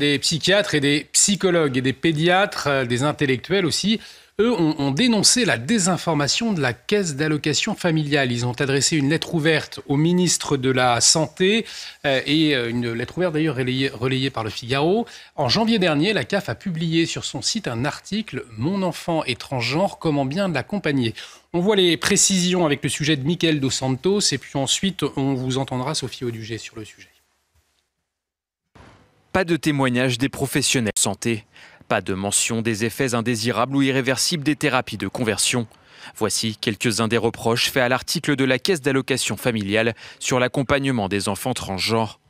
Des psychiatres et des psychologues et des pédiatres, euh, des intellectuels aussi, eux ont, dénoncé la désinformation de la caisse d'allocation familiale. Ils ont adressé une lettre ouverte au ministre de la Santé euh, et euh, une lettre ouverte d'ailleurs relayée, par le Figaro. En janvier dernier, la CAF a publié sur son site un article Mon enfant est transgenre, comment bien l'accompagner On voit les précisions avec le sujet de Michael Dos Santos et puis ensuite on vous entendra Sophie Auduget sur le sujet. Pas de témoignages des professionnels de santé. Pas de mention des effets indésirables ou irréversibles des thérapies de conversion. Voici quelques-uns des reproches faits à l'article de la Caisse d'allocation familiale sur l'accompagnement des enfants transgenres.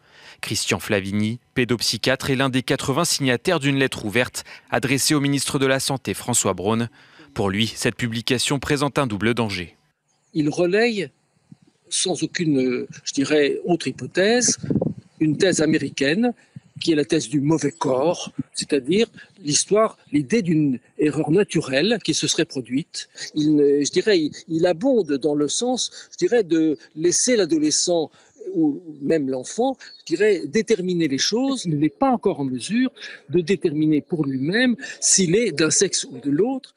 Christian Flavigny, pédopsychiatre, est l'un des 80 signataires d'une lettre ouverte adressée au ministre de la Santé François Braun. Pour lui, cette publication présente un double danger. Il relaye, sans aucune, je dirais, autre hypothèse, une thèse américaine qui est la thèse du mauvais corps, c'est-à-dire l'histoire, l'idée d'une erreur naturelle qui se serait produite. Il, je dirais, il, abonde dans le sens, je dirais, de laisser l'adolescent ou même l'enfant, je dirais, déterminer les choses. Il n'est pas encore en mesure de déterminer pour lui-même s'il est d'un sexe ou de l'autre.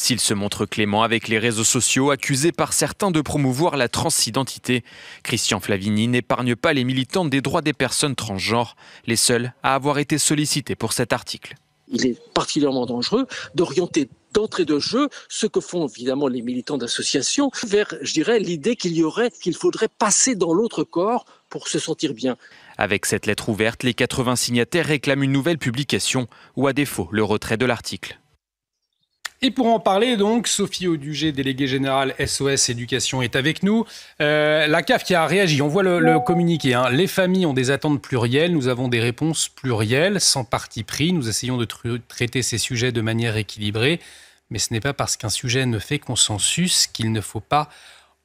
S'il se montre clément avec les réseaux sociaux, accusé par certains de promouvoir la transidentité, Christian Flavini n'épargne pas les militants des droits des personnes transgenres, les seuls à avoir été sollicités pour cet article. Il est particulièrement dangereux d'orienter d'entrée de jeu ce que font évidemment les militants d'associations vers, je dirais, l'idée qu'il y aurait, qu'il faudrait passer dans l'autre corps pour se sentir bien. Avec cette lettre ouverte, les 80 signataires réclament une nouvelle publication ou à défaut le retrait de l'article. Et pour en parler, donc, Sophie Audugé, déléguée générale SOS Éducation, est avec nous. Euh, la CAF qui a réagi, on voit le, communiqué. Hein. Les familles ont des attentes plurielles, nous avons des réponses plurielles, sans parti pris. Nous essayons de traiter ces sujets de manière équilibrée, mais ce n'est pas parce qu'un sujet ne fait consensus qu'il ne faut pas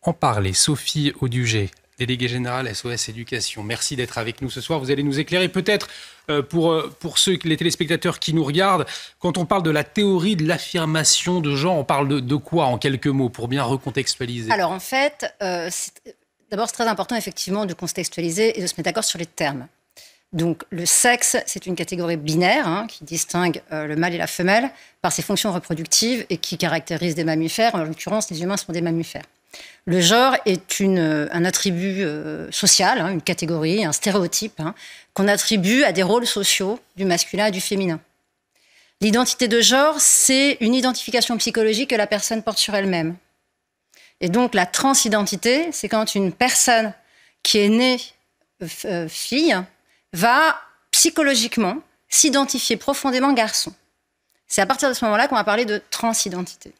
en parler. Sophie Audugé, délégué général SOS Éducation. Merci d'être avec nous ce soir. Vous allez nous éclairer peut-être euh, pour, euh, pour ceux, les téléspectateurs qui nous regardent. Quand on parle de la théorie de l'affirmation de genre, on parle de, quoi en quelques mots pour bien recontextualiser Alors en fait, euh, d'abord c'est très important effectivement de contextualiser et de se mettre d'accord sur les termes. Donc le sexe, c'est une catégorie binaire hein, qui distingue le mâle et la femelle par ses fonctions reproductives et qui caractérise des mammifères. En l'occurrence, les humains sont des mammifères. Le genre est euh, un attribut euh, social, hein, une catégorie, un stéréotype hein, qu'on attribue à des rôles sociaux du masculin et du féminin. L'identité de genre, c'est une identification psychologique que la personne porte sur elle-même. Et donc la transidentité, c'est quand une personne qui est née euh, fille va psychologiquement s'identifier profondément garçon. C'est à partir de ce moment-là qu'on va parler de transidentité.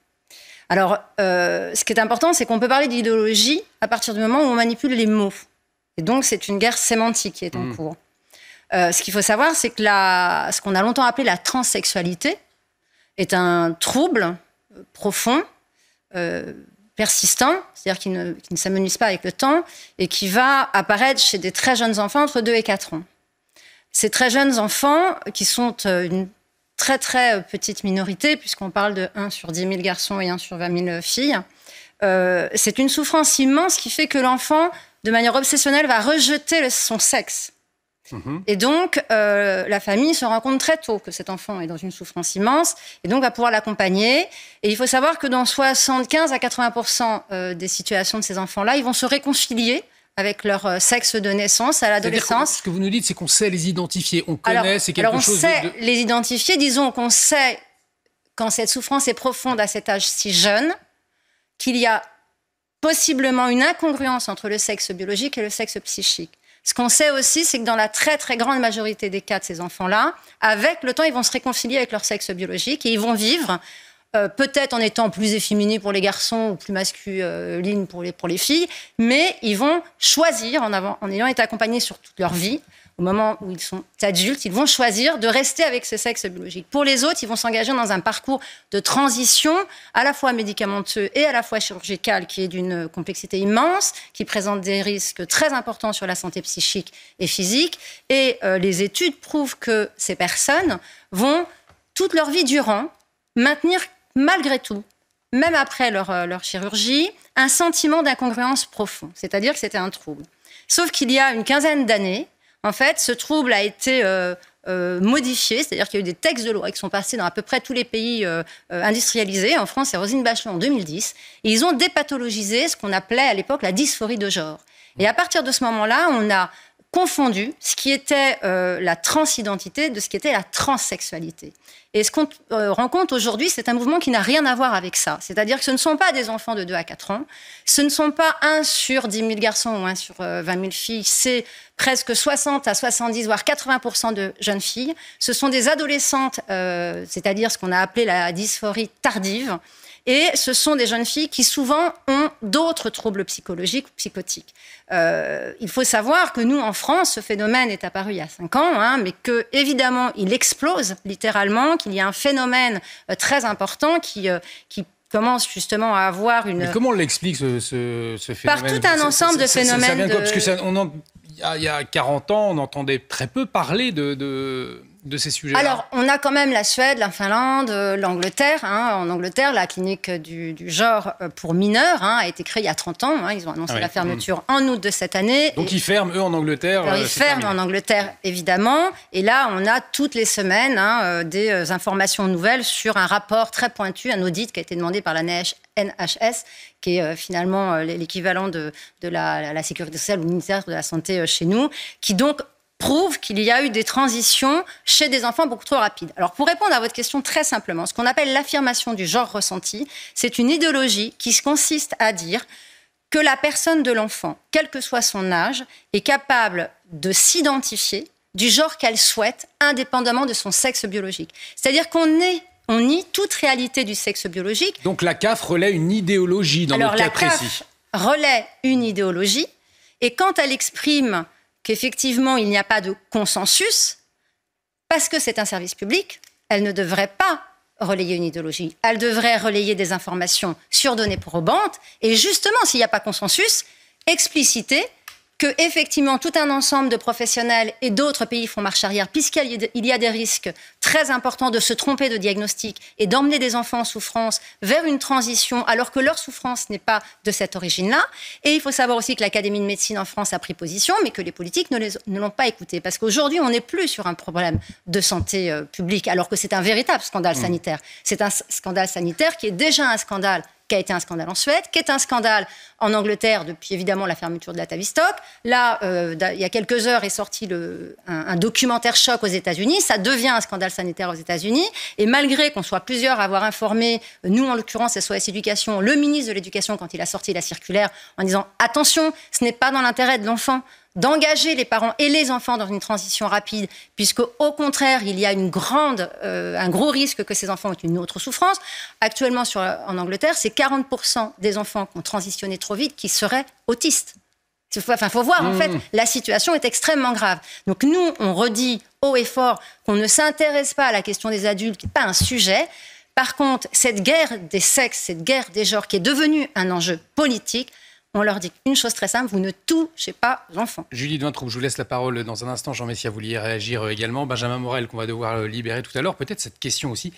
Alors, euh, ce qui est important, c'est qu'on peut parler d'idéologie à partir du moment où on manipule les mots. Et donc, c'est une guerre sémantique qui est en hmm. cours. Euh, ce qu'il faut savoir, c'est que la, ce qu'on a longtemps appelé la transsexualité est un trouble profond, euh, persistant, c'est-à-dire qui ne, qui s'amenuise pas avec le temps, et qui va apparaître chez des très jeunes enfants entre 2 et 4 ans. Ces très jeunes enfants, qui sont une très très euh, petite minorité, puisqu'on parle de 1 sur 10 000 garçons et 1 sur 20 000 euh, filles, euh, c'est une souffrance immense qui fait que l'enfant, de manière obsessionnelle, va rejeter son sexe. Mhm. Et donc, la famille se rend compte très tôt que cet enfant est dans une souffrance immense et donc va pouvoir l'accompagner. Et il faut savoir que dans 75 à 80 des situations de ces enfants-là, ils vont se réconcilier avec leur euh, sexe de naissance à l'adolescence. Ce que vous nous dites, c'est qu'on sait les identifier, on connaît, c'est quelque alors on sait les identifier, disons qu'on sait quand cette souffrance est profonde à cet âge si jeune, qu'il y a possiblement une incongruence entre le sexe biologique et le sexe psychique. Ce qu'on sait aussi, c'est que dans la très très grande majorité des cas de ces enfants-là, avec le temps, ils vont se réconcilier avec leur sexe biologique et ils vont vivre euh, peut-être en étant plus efféminés pour les garçons ou plus masculines pour les, pour les filles, mais ils vont choisir, en, avant, en ayant été accompagnés sur toute leur vie, au moment où ils sont adultes, ils vont choisir de rester avec ce sexe biologique. Pour les autres, ils vont s'engager dans un parcours de transition à la fois médicamenteux et à la fois chirurgical, qui est d'une complexité immense, qui présente des risques très importants sur la santé psychique et physique. Et euh, les études prouvent que ces personnes vont, toute leur vie durant, maintenir malgré tout, même après euh, leur, chirurgie, un sentiment d'incongruence profond, c'est-à-dire que c'était un trouble. Sauf qu'il y a une quinzaine d'années, en fait, ce trouble a été euh, euh, modifié, c'est-à-dire qu'il y a eu des textes de loi qui sont passés dans à peu près tous les pays industrialisés. En France, c'est Rosine Bachelot en 2010. Et ils ont dépathologisé ce qu'on appelait à l'époque la dysphorie de genre. Et à partir de ce moment-là, on a confondu ce qui était euh, la transidentité de ce qui était la transsexualité. Et ce qu'on euh, rencontre aujourd'hui, c'est un mouvement qui n'a rien à voir avec ça. C'est-à-dire que ce ne sont pas des enfants de 2 à 4 ans, ce ne sont pas 1 sur 10 000 garçons ou 1 sur 20 euh, 000 filles, c'est presque 60 à 70, voire 80 de jeunes filles. Ce sont des adolescentes, euh, c'est-à-dire ce qu'on a appelé la dysphorie tardive, et ce sont des jeunes filles qui souvent ont d'autres troubles psychologiques ou psychotiques. Euh, il faut savoir que nous, en France, ce phénomène est apparu il y a 5 ans, hein, mais que évidemment, il explose littéralement, qu'il y a un phénomène euh, très important qui, euh, qui commence justement à avoir une... Mais comment on l'explique, ce, phénomène Par tout un ensemble de phénomènes... de... Quoi Parce que il, y a, 40 ans, on entendait très peu parler de ces sujets Alors, on a quand même la Suède, la Finlande, euh, l'Angleterre. Hein. En Angleterre, la clinique du, genre euh, pour mineurs hein, a été créée il y a 30 ans. Hein. Ils ont annoncé ah la fermeture en août de cette année. Donc, ils ferment, eux, en Angleterre euh, Ils ferment en Angleterre, évidemment. Et là, on a toutes les semaines des informations nouvelles sur un rapport très pointu, un audit qui a été demandé par la NHS, qui est finalement l'équivalent de, la, sécurité sociale ou ministère de la Santé chez nous, qui donc Trouve qu'il y a eu des transitions chez des enfants beaucoup trop rapides. Alors pour répondre à votre question très simplement, ce qu'on appelle l'affirmation du genre ressenti, c'est une idéologie qui consiste à dire que la personne de l'enfant, quel que soit son âge, est capable de s'identifier du genre qu'elle souhaite, indépendamment de son sexe biologique. C'est-à-dire qu'on on nie toute réalité du sexe biologique. Donc la CAF relaie une idéologie dans le cas la CAF précis. Relaie une idéologie et quand elle exprime qu'effectivement, il n'y a pas de consensus, parce que c'est un service public, elle ne devrait pas relayer une idéologie. Elle devrait relayer des informations sur surdonnées probantes, et justement, s'il n'y a pas consensus, expliciter que effectivement tout un ensemble de professionnels et d'autres pays font marche arrière puisqu'il y a des risques très importants de se tromper de diagnostic et d'emmener des enfants en souffrance vers une transition alors que leur souffrance n'est pas de cette origine-là. Et il faut savoir aussi que l'Académie de médecine en France a pris position mais que les politiques ne, l'ont pas écoutée. parce qu'aujourd'hui on n'est plus sur un problème de santé euh, publique alors que c'est un véritable scandale mmh. sanitaire. C'est un scandale sanitaire qui est déjà un scandale qui a été un scandale en Suède, qui est un scandale en Angleterre depuis évidemment la fermeture de la Tavistock. Là, euh, il y a quelques heures est sorti un, documentaire choc aux États-Unis. Ça devient un scandale sanitaire aux États-Unis. Et malgré qu'on soit plusieurs à avoir informé, nous en l'occurrence SOS Éducation, le ministre de l'Éducation quand il a sorti la circulaire en disant attention, ce n'est pas dans l'intérêt de l'enfant d'engager les parents et les enfants dans une transition rapide, puisque au contraire, il y a euh, un gros risque que ces enfants aient une autre souffrance. Actuellement, en Angleterre, c'est 40% des enfants qui ont transitionné trop vite qui seraient autistes. Il faut voir, en fait, mmh. la situation est extrêmement grave. Donc nous, on redit haut et fort qu'on ne s'intéresse pas à la question des adultes, qui n'est pas un sujet. Par contre, cette guerre des sexes, cette guerre des genres, qui est devenue un enjeu politique, on leur dit une chose très simple, vous ne touchez pas aux enfants. Julie Dointrou, je vous laisse la parole dans un instant. Jean Messia, vous vouliez réagir euh, également. Benjamin Morel, qu'on va devoir euh, libérer tout à l'heure. Peut-être cette question aussi.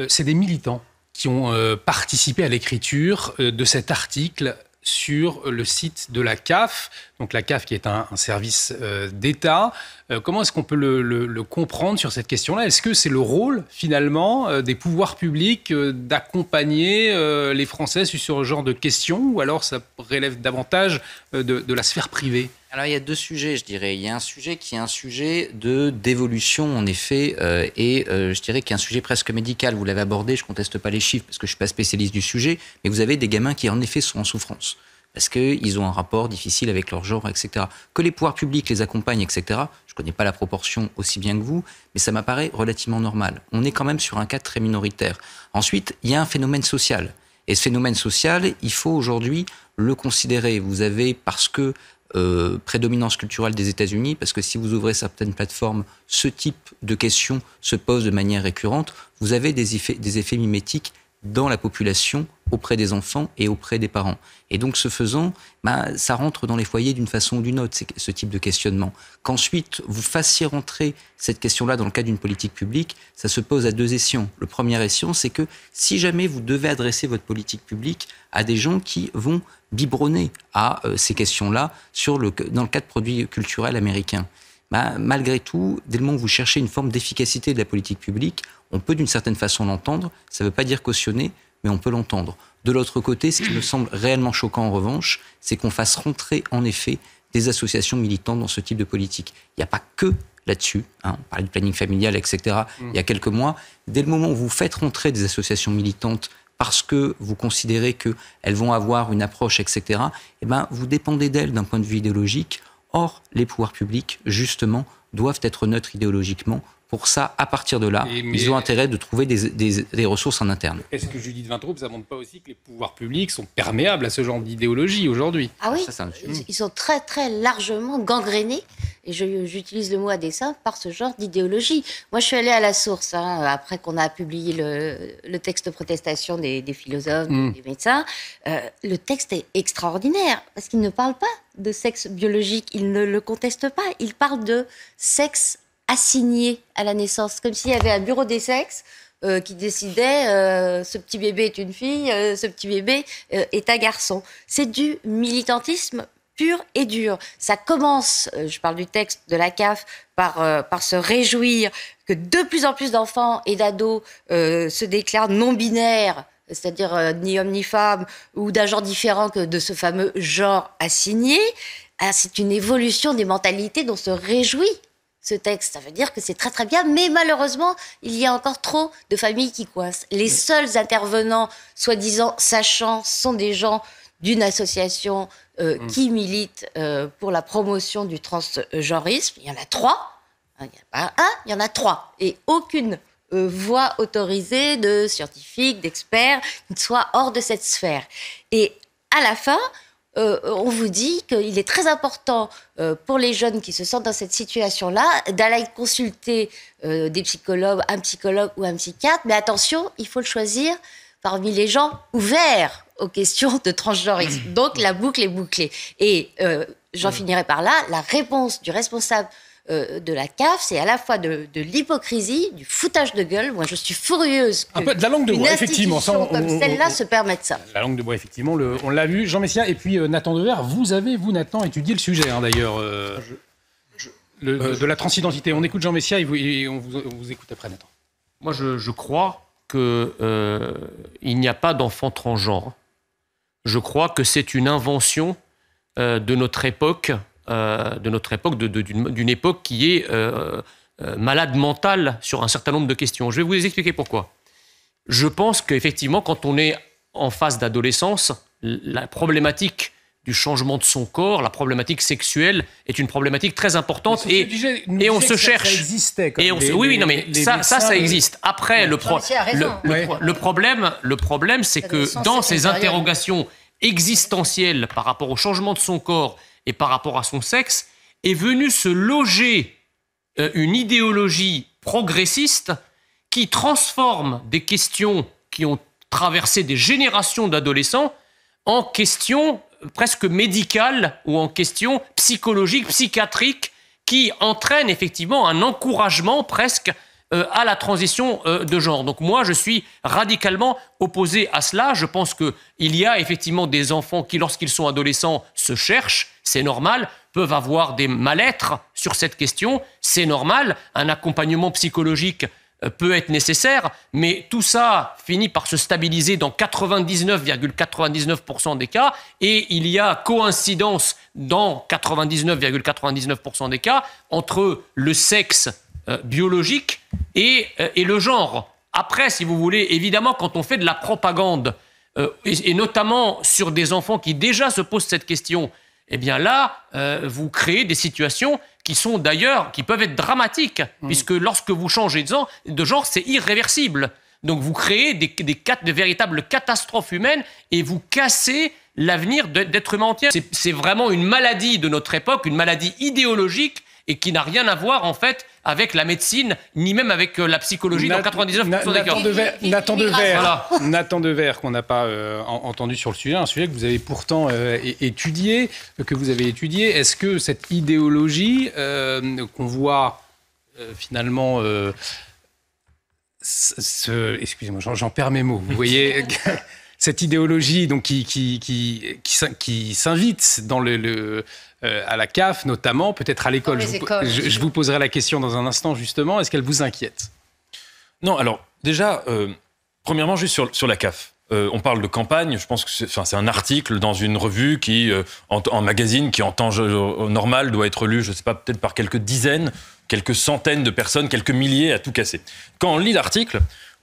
Euh, c'est des militants qui ont participé à l'écriture de cet article sur le site de la CAF, donc la CAF qui est un, service euh, d'État. Euh, comment est-ce qu'on peut le, comprendre sur cette question-là Est-ce que c'est le rôle finalement euh, des pouvoirs publics d'accompagner les Français sur ce genre de questions ou alors ça relève davantage de la sphère privée alors il y a deux sujets, je dirais. Il y a un sujet qui est un sujet de d'évolution en effet, euh, et euh, je dirais qu'il y un sujet presque médical. Vous l'avez abordé, je conteste pas les chiffres parce que je suis pas spécialiste du sujet, mais vous avez des gamins qui en effet sont en souffrance parce qu'ils ont un rapport difficile avec leur genre, etc. Que les pouvoirs publics les accompagnent, etc. Je connais pas la proportion aussi bien que vous, mais ça m'apparaît relativement normal. On est quand même sur un cas très minoritaire. Ensuite, il y a un phénomène social. Et ce phénomène social, il faut aujourd'hui le considérer. Vous avez, parce que euh, prédominance culturelle des États-Unis, parce que si vous ouvrez certaines plateformes, ce type de questions se pose de manière récurrente. Vous avez des effets, des effets mimétiques dans la population auprès des enfants et auprès des parents. Et donc, ce faisant, bah, ça rentre dans les foyers d'une façon ou d'une autre, ce type de questionnement. Qu'ensuite, vous fassiez rentrer cette question-là dans le cadre d'une politique publique, ça se pose à deux essions. Le premier ession, c'est que si jamais vous devez adresser votre politique publique à des gens qui vont biberonner à euh, ces questions-là sur le, dans le cadre de produits culturels américains. Bah, malgré tout, dès le moment où vous cherchez une forme d'efficacité de la politique publique, on peut d'une certaine façon l'entendre. Ça ne veut pas dire cautionner, mais on peut l'entendre. De l'autre côté, ce qui me semble réellement choquant en revanche, c'est qu'on fasse rentrer en effet des associations militantes dans ce type de politique. Il n'y a pas que là-dessus. Hein. on parlait du planning familial, etc. Mm. Il y a quelques mois. Dès le moment où vous faites rentrer des associations militantes parce que vous considérez qu'elles vont avoir une approche, etc., eh ben, vous dépendez d'elles d'un point de vue idéologique Or, les pouvoirs publics, justement, doivent être neutres idéologiquement. Pour ça, à partir de là, ils ont intérêt de trouver des, ressources en interne. Est-ce que Judith Vintraud, ça montre pas aussi que les pouvoirs publics sont perméables à ce genre d'idéologie aujourd'hui Ah oui, ils sont très très largement gangrénés, et j'utilise le mot à dessein, par ce genre d'idéologie. Moi, je suis allée à la source, hein, après qu'on a publié le, texte de protestation des, philosophes, mmh. des médecins. Euh, le texte est extraordinaire, parce qu'il ne parle pas de sexe biologique, il ne le conteste pas. Il parle de sexe assigné à la naissance, comme s'il y avait un bureau des sexes euh, qui décidait euh, ce petit bébé est une fille, euh, ce petit bébé est un garçon. C'est du militantisme pur et dur. Ça commence, je parle du texte de la CAF, par, par se réjouir que de plus en plus d'enfants et d'ados se déclarent non binaires c'est-à-dire euh, ni homme ni femme, ou d'un genre différent que de ce fameux genre assigné, ah, c'est une évolution des mentalités dont se réjouit ce texte. Ça veut dire que c'est très très bien, mais malheureusement, il y a encore trop de familles qui coincent. Les seuls intervenants, soi-disant sachants, sont des gens d'une association euh, mm. qui milite euh, pour la promotion du transgenreisme. Il y en a trois. Hein, il n'y en a pas un, il y en a trois. Et aucune euh, voix autorisée de scientifiques, d'experts, soient hors de cette sphère. Et à la fin, euh, on vous dit qu'il est très important euh, pour les jeunes qui se sentent dans cette situation-là d'aller consulter des psychologues, un psychologue ou un psychiatre. Mais attention, il faut le choisir parmi les gens ouverts aux questions de transgenre. Donc la boucle est bouclée. Et j'en finirai par là, la réponse du responsable euh, de la CAF, c'est à la fois de, l'hypocrisie, du foutage de gueule. Moi, je suis furieuse. la langue de bois, effectivement. celle-là se permette ça. La langue de bois, effectivement, on l'a vu. Jean Messia et puis euh, Nathan Dever, vous avez, vous, Nathan, étudié le sujet, hein, d'ailleurs. Euh, de, la transidentité. On écoute Jean Messia et, on, vous, écoute après, Nathan. Moi, je crois qu'il n'y a pas d'enfant transgenre. Je crois que c'est une invention de notre époque euh, de notre époque, d'une époque qui est euh, euh, malade mentale sur un certain nombre de questions. Je vais vous expliquer pourquoi. Je pense qu'effectivement, quand on est en phase d'adolescence, la problématique du changement de son corps, la problématique sexuelle est une problématique très importante et, on se cherche. et on oui, oui, non, mais ça, ça, existe. Après, le, le, le, problème, le problème, c'est que dans ces interrogations existentielles par rapport au changement de son corps et par rapport à son sexe, est venue se loger euh, une idéologie progressiste qui transforme des questions qui ont traversé des générations d'adolescents en questions euh, presque médicales ou en questions psychologiques, psychiatriques, qui entraînent effectivement un encouragement presque euh, à la transition euh, de genre. Donc moi, je suis radicalement opposé à cela. Je pense qu'il y a effectivement des enfants qui, lorsqu'ils sont adolescents, se cherchent, c'est normal, peuvent avoir des mal-être sur cette question, c'est normal, un accompagnement psychologique euh, peut être nécessaire, mais tout ça finit par se stabiliser dans 99,99% des cas, et il y a coïncidence dans 99,99% des cas entre le sexe euh, biologique et, euh, et, le genre. Après, si vous voulez, évidemment, quand on fait de la propagande, euh, et, notamment sur des enfants qui déjà se posent cette question, eh bien là, vous créez des situations qui sont d'ailleurs, qui peuvent être dramatiques, mm. puisque lorsque vous changez de genre, c'est irréversible. Donc vous créez des, des, véritables catastrophes humaines et vous cassez l'avenir d'êtres humains entiers. C'est vraiment une maladie de notre époque, une maladie idéologique et qui n'a rien à voir en fait avec la médecine, ni même avec euh, la psychologie dans 99% des cas. Nathan Devers, qu'on n'a pas euh, entendu sur le sujet, un sujet que vous avez pourtant euh, étudié, que vous avez étudié. Est-ce que cette idéologie qu'on voit finalement excusez-moi, j'en perds mes mots. Vous voyez cette idéologie donc qui qui, qui, qui, s'invite dans le, euh, à la CAF notamment, peut-être à l'école. Je, vous poserai la question dans un instant justement. Est-ce qu'elle vous inquiète Non, alors déjà, euh, premièrement, juste sur, la CAF. Euh, on parle de campagne, je pense que c'est un article dans une revue qui, en, en, magazine, qui en temps normal doit être lu, je ne sais pas, peut-être par quelques dizaines, quelques centaines de personnes, quelques milliers à tout casser. Quand on lit l'article,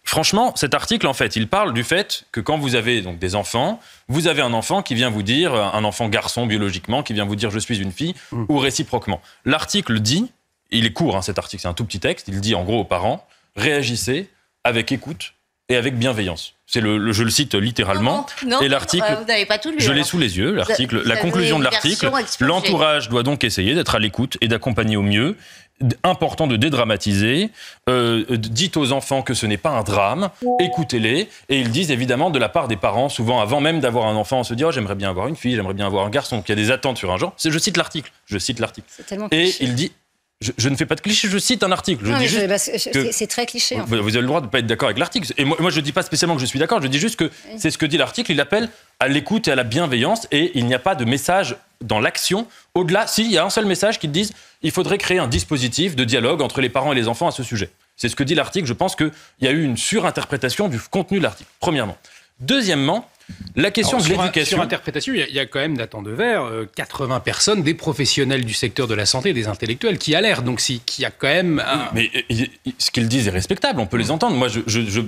Franchement, cet article, en fait, il parle du fait que quand vous avez donc des enfants, vous avez un enfant qui vient vous dire, euh, un enfant garçon biologiquement, qui vient vous dire je suis une fille, mm. ou réciproquement. L'article dit, il est court hein, cet article, c'est un tout petit texte, il dit en gros aux parents, réagissez avec écoute et avec bienveillance. C'est le, je le cite littéralement. et l'article, je l'ai sous les yeux. L'article, la conclusion de l'article. L'entourage doit donc essayer d'être à l'écoute et d'accompagner au mieux important de dédramatiser. Euh, dites aux enfants que ce n'est pas un drame, écoutez-les. Et ils disent évidemment de la part des parents, souvent avant même d'avoir un enfant, on se dit oh, j'aimerais bien avoir une fille, j'aimerais bien avoir un garçon, qu'il y a des attentes sur un genre. Je cite l'article. Je cite l'article. Et il dit je, ne fais pas de cliché, je cite un article. c'est très cliché. Vous avez le droit de ne pas être d'accord avec l'article. Et moi, je ne dis pas spécialement que je suis d'accord, je dis juste que c'est ce que dit l'article. Il appelle à l'écoute et à la bienveillance et il n'y a pas de message dans l'action. Au-delà, s'il y a un seul message qui disent il faudrait créer un dispositif de dialogue entre les parents et les enfants à ce sujet. C'est ce que dit l'article. Je pense qu'il y a eu une surinterprétation du contenu de l'article, premièrement. Deuxièmement, la question de l'éducation. Sur interprétation, il y, a, quand même, Nathan Devers, 80 euh, personnes, des professionnels du secteur de la santé, des intellectuels qui l'air donc si, qui a quand même. Mais euh, ce qu'ils disent est respectable, on peut les entendre. Moi, je,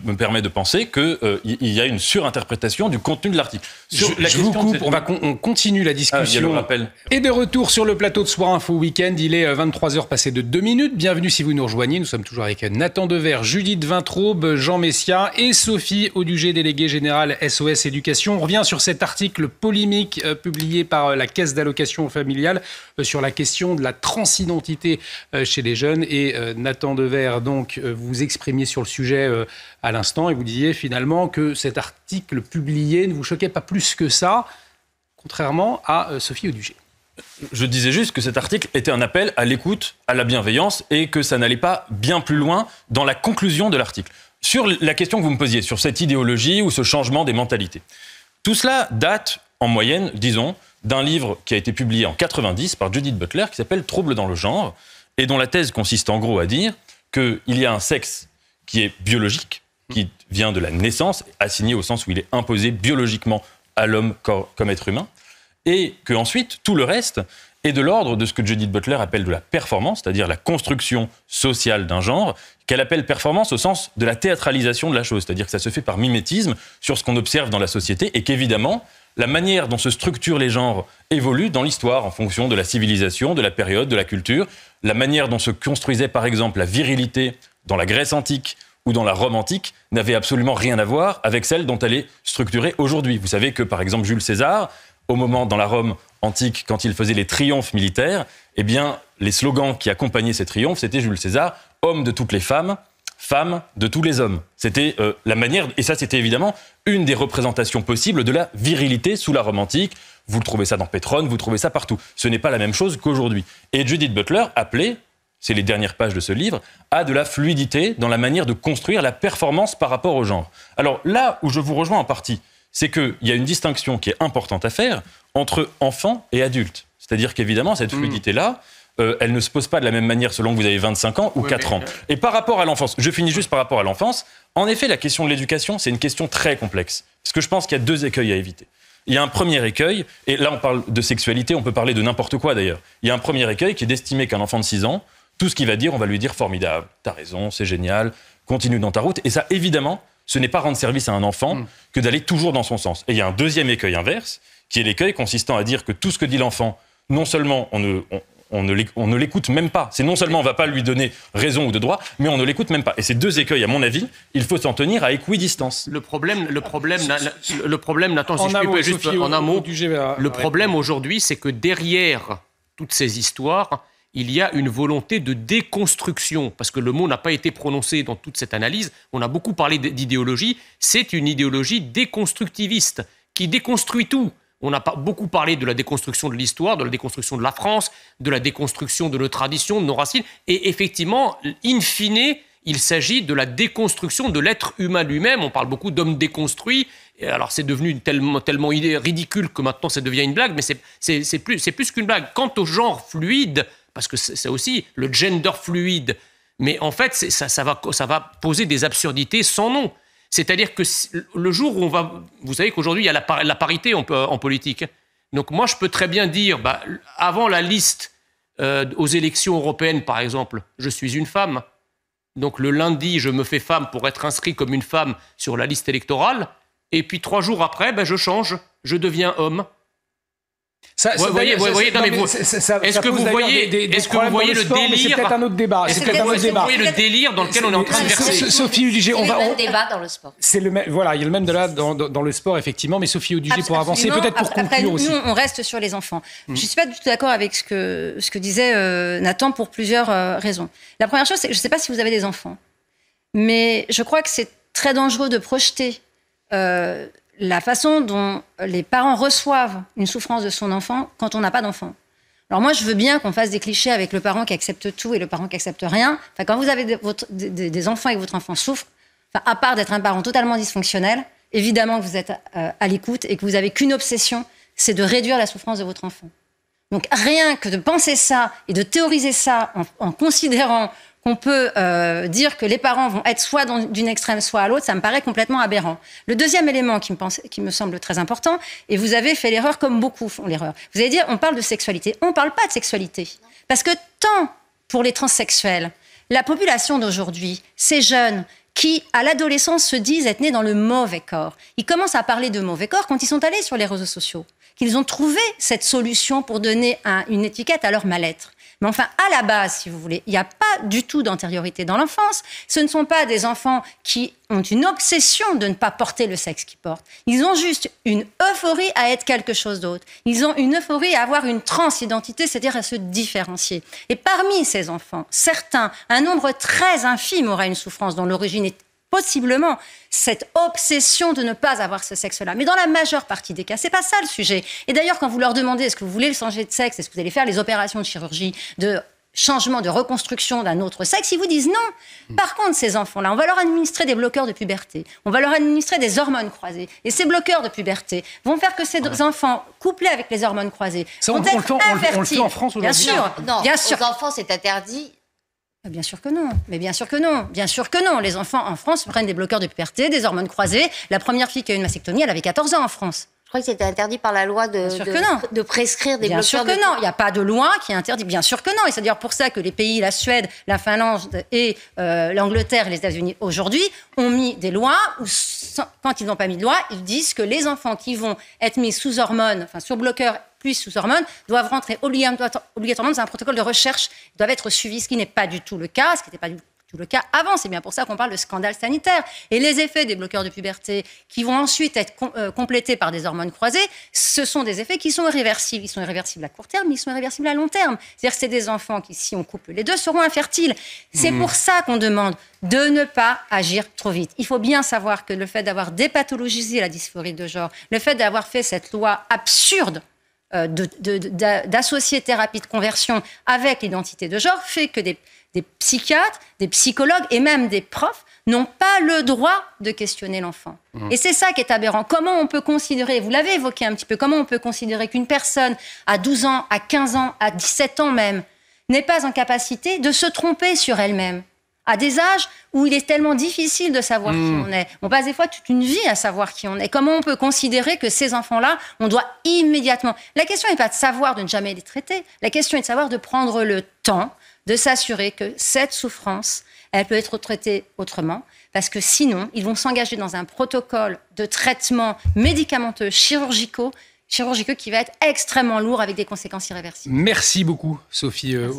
me permets de penser qu'il euh, y a une surinterprétation du contenu de l'article. je, la vous coupe, on, on continue la ah, discussion. Et de retour sur le plateau de Soir Info Week-end, il est 23h passé de 2 minutes. Bienvenue si vous nous rejoignez. Nous sommes toujours avec Nathan Devers, Judith Vintraube, Jean Messia et Sophie Audugé, déléguée générale SOS Éducation on revient sur cet article polémique euh, publié par euh, la Caisse d'allocation familiale euh, sur la question de la transidentité chez les jeunes. Et Nathan Dever, donc, vous vous exprimiez sur le sujet à l'instant et vous disiez finalement que cet article publié ne vous choquait pas plus que ça, contrairement à Sophie Audugé. Je disais juste que cet article était un appel à l'écoute, à la bienveillance et que ça n'allait pas bien plus loin dans la conclusion de l'article. Sur la question que vous me posiez, sur cette idéologie ou ce changement des mentalités, tout cela date en moyenne, disons, d'un livre qui a été publié en 90 par Judith Butler qui s'appelle Trouble dans le genre et dont la thèse consiste en gros à dire qu'il y a un sexe qui est biologique, qui vient de la naissance, assigné au sens où il est imposé biologiquement à l'homme comme être humain, et qu'ensuite, tout le reste, et de l'ordre de ce que Judith Butler appelle de la performance, c'est-à-dire la construction sociale d'un genre, qu'elle appelle performance au sens de la théâtralisation de la chose, c'est-à-dire que ça se fait par mimétisme sur ce qu'on observe dans la société et qu'évidemment, la manière dont se structurent les genres évolue dans l'histoire en fonction de la civilisation, de la période, de la culture, la manière dont se construisait par exemple la virilité dans la Grèce antique ou dans la Rome antique n'avait absolument rien à voir avec celle dont elle est structurée aujourd'hui. Vous savez que par exemple Jules César au moment dans la Rome antique quand il faisait les triomphes militaires, eh bien les slogans qui accompagnaient ces triomphes, c'était Jules César, homme de toutes les femmes, femme de tous les hommes. C'était euh, la manière, et ça c'était évidemment une des représentations possibles de la virilité sous la Rome antique. Vous le trouvez ça dans Pétrone, vous trouvez ça partout. Ce n'est pas la même chose qu'aujourd'hui. Et Judith Butler appelait, c'est les dernières pages de ce livre, à de la fluidité dans la manière de construire la performance par rapport au genre. Alors là où je vous rejoins en partie, c'est qu'il y a une distinction qui est importante à faire entre enfant et adulte. C'est-à-dire qu'évidemment, cette hmm. fluidité-là, euh, elle ne se pose pas de la même manière selon que vous avez 25 ans ou 4 ans. Euh, et par rapport à l'enfance, je finis juste par rapport à l'enfance, en effet, la question de l'éducation, c'est une question très complexe. Parce que je pense qu'il y a deux écueils à éviter. Il y a un premier écueil, et là on parle de sexualité, on peut parler de n'importe quoi d'ailleurs. Il y a un premier écueil qui est d'estimer qu'un enfant de 6 ans, tout ce qu'il va dire, on va lui dire formidable, t'as raison, c'est génial, continue dans ta route. Et ça, évidemment, ce n'est pas rendre service à un enfant mm. que d'aller toujours dans son sens. Et il y a un deuxième écueil inverse, qui est l'écueil consistant à dire que tout ce que dit l'enfant, non seulement on ne, l'écoute même pas. C'est non seulement on ne va pas lui donner raison ou de droit, mais on ne l'écoute même pas. Et ces deux écueils, à mon avis, il faut s'en tenir à équidistance. Le problème, le problème, le problème, juste en un mot, le problème aujourd'hui, c'est que derrière toutes ces histoires, il y a une volonté de déconstruction, parce que le mot n'a pas été prononcé dans toute cette analyse, on a beaucoup parlé d'idéologie, c'est une idéologie déconstructiviste, qui déconstruit tout. On n'a pas beaucoup parlé de la déconstruction de l'histoire, de la déconstruction de la France, de la déconstruction de nos traditions, de nos racines, et effectivement, in fine, il s'agit de la déconstruction de l'être humain lui-même. On parle beaucoup d'hommes déconstruits. Alors c'est devenu tellement, tellement ridicule que maintenant ça devient une blague, mais c'est plus, plus qu'une blague. Quant au genre fluide, parce que c'est aussi, le gender fluide. Mais en fait, ça, ça, va, ça va poser des absurdités sans nom. C'est-à-dire que le jour où on va... Vous savez qu'aujourd'hui, il y a la, parité en, politique. Donc moi, je peux très bien dire, bah, avant la liste euh, aux élections européennes, par exemple, je suis une femme. Donc le lundi, je me fais femme pour être inscrit comme une femme sur la liste électorale. Et puis trois jours après, bah, je change, je deviens homme vous voyez, vous voyez, est-ce que vous voyez, le délire C'est peut-être un autre débat. vous voyez le délire dans lequel on est en train de verser Sophie Udigé, on le même dans le sport. voilà, il y a le même débat dans le sport effectivement, mais Sophie Udigé pour avancer, peut-être pour conclure aussi. Nous, on reste sur les enfants. Mm. Je ne suis pas du tout d'accord avec ce que disait euh, Nathan pour plusieurs euh, raisons. La première chose, c'est que je ne sais pas si vous avez des enfants, mais je crois que c'est très dangereux de projeter. Euh, la façon dont les parents reçoivent une souffrance de son enfant quand on n'a pas d'enfant. Alors moi, je veux bien qu'on fasse des clichés avec le parent qui accepte tout et le parent qui accepte rien. quand vous avez des, enfants et que votre enfant souffre, à part d'être un parent totalement dysfonctionnel, évidemment que vous êtes euh, à, l'écoute et que vous n'avez qu'une obsession, c'est de réduire la souffrance de votre enfant. Donc rien que de penser ça et de théoriser ça en considérant on peut euh, dire que les parents vont être soit d'une extrême, soit à l'autre, ça me paraît complètement aberrant. Le deuxième élément qui me, semble très important, et vous avez fait l'erreur comme beaucoup font l'erreur, vous allez dire on parle de sexualité. On ne parle pas de sexualité. Parce que tant pour les transsexuels, la population d'aujourd'hui, ces jeunes, qui, à l'adolescence, se disent être nés dans le mauvais corps. Ils commencent à parler de mauvais corps quand ils sont allés sur les réseaux sociaux, qu'ils ont trouvé cette solution pour donner une étiquette à leur mal-être. Mais enfin, à la base, si vous voulez, il n'y a pas du tout d'antériorité dans l'enfance. Ce ne sont pas des enfants qui ont une obsession de ne pas porter le sexe qu'ils portent. Ils ont juste une euphorie à être quelque chose d'autre. Ils ont une euphorie à avoir une transidentité, c'est-à-dire à se différencier. Et parmi ces enfants, certains, un nombre très infime aura une souffrance dont l'origine est possiblement cette obsession de ne pas avoir ce sexe-là. Mais dans la majeure partie des cas, c'est pas ça le sujet. Et d'ailleurs, quand vous leur demandez est-ce que vous voulez changer de sexe, est-ce que vous allez faire les opérations de chirurgie, de changement, de reconstruction d'un autre sexe, ils vous disent non. Hmm. Par contre, ces enfants-là, on va leur administrer des bloqueurs de puberté, on va leur administrer des hormones croisées. Et ces bloqueurs de puberté vont faire que ces enfants, couplés avec les hormones croisées, ça, vont être le fait en France aujourd'hui. Bien sûr, non, bien sûr. Aux enfants, c'est interdit ah, bien sûr que non. Mais bien sûr que non. Bien sûr que non. Les enfants en France prennent des bloqueurs de puberté, des hormones croisées. La première fille qui a eu une mastectomie, elle avait 14 ans en France. Je crois que c'était interdit par la loi de, de, de prescrire des Bien sûr que non, il n'y a pas de loi qui interdit. Bien sûr que non. Et c'est d'ailleurs pour ça que les pays, la Suède, la Finlande et euh, l'Angleterre les États-Unis aujourd'hui ont mis des lois quand ils n'ont pas mis de loi, ils disent que les enfants qui vont être mis sous hormones, enfin sur bloqueurs plus sous hormones, doivent rentrer obligatoirement dans un protocole de recherche, doivent être suivis, ce qui n'est pas du tout le cas, ce qui n'était pas du tout le cas avant. C'est bien pour ça qu'on parle de scandale sanitaire. Et les effets des bloqueurs de puberté, qui vont ensuite être euh, complétés par des hormones croisées, ce sont des effets qui sont irréversibles. Ils sont irréversibles à court terme, mais ils sont irréversibles à long terme. C'est-à-dire que c'est des enfants qui, si on coupe les deux, seront infertiles. C'est mmh. pour ça qu'on demande de ne pas agir trop vite. Il faut bien savoir que le fait d'avoir dépathologisé la dysphorie de genre, le fait d'avoir fait cette loi absurde euh, d'associer thérapie de conversion avec l'identité de genre fait que des, psychiatres, des psychologues et même des profs n'ont pas le droit de questionner l'enfant. Mmh. Et c'est ça qui est aberrant. Comment on peut considérer, vous l'avez évoqué un petit peu, comment on peut considérer qu'une personne à 12 ans, à 15 ans, à 17 ans même, n'est pas en capacité de se tromper sur elle-même à des âges où il est tellement difficile de savoir qui hmm. on est. On passe bah, des fois toute une vie à savoir qui on est. Comment on peut considérer que ces enfants-là, on doit immédiatement. La question n'est pas de savoir de ne jamais les traiter. La question est de savoir de prendre le temps de s'assurer que cette souffrance, elle peut être traitée autrement, parce que sinon, ils vont s'engager dans un protocole de traitement médicamenteux, chirurgicaux, chirurgicaux qui va être extrêmement lourd avec des conséquences irréversibles. Merci beaucoup, Sophie euh,